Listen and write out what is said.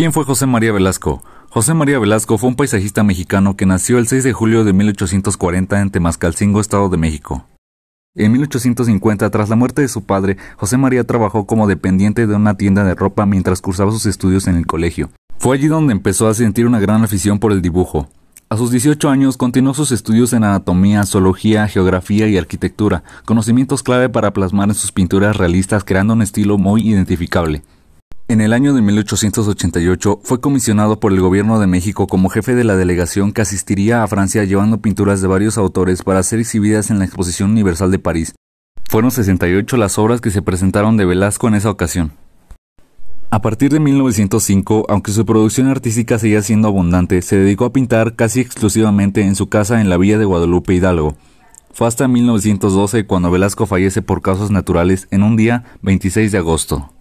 ¿Quién fue José María Velasco? José María Velasco fue un paisajista mexicano que nació el 6 de julio de 1840 en Temascalcingo, Estado de México. En 1850, tras la muerte de su padre, José María trabajó como dependiente de una tienda de ropa mientras cursaba sus estudios en el colegio. Fue allí donde empezó a sentir una gran afición por el dibujo. A sus 18 años continuó sus estudios en anatomía, zoología, geografía y arquitectura, conocimientos clave para plasmar en sus pinturas realistas creando un estilo muy identificable. En el año de 1888 fue comisionado por el gobierno de México como jefe de la delegación que asistiría a Francia llevando pinturas de varios autores para ser exhibidas en la Exposición Universal de París. Fueron 68 las obras que se presentaron de Velasco en esa ocasión. A partir de 1905, aunque su producción artística seguía siendo abundante, se dedicó a pintar casi exclusivamente en su casa en la villa de Guadalupe Hidalgo. Fue hasta 1912 cuando Velasco fallece por causas naturales en un día 26 de agosto.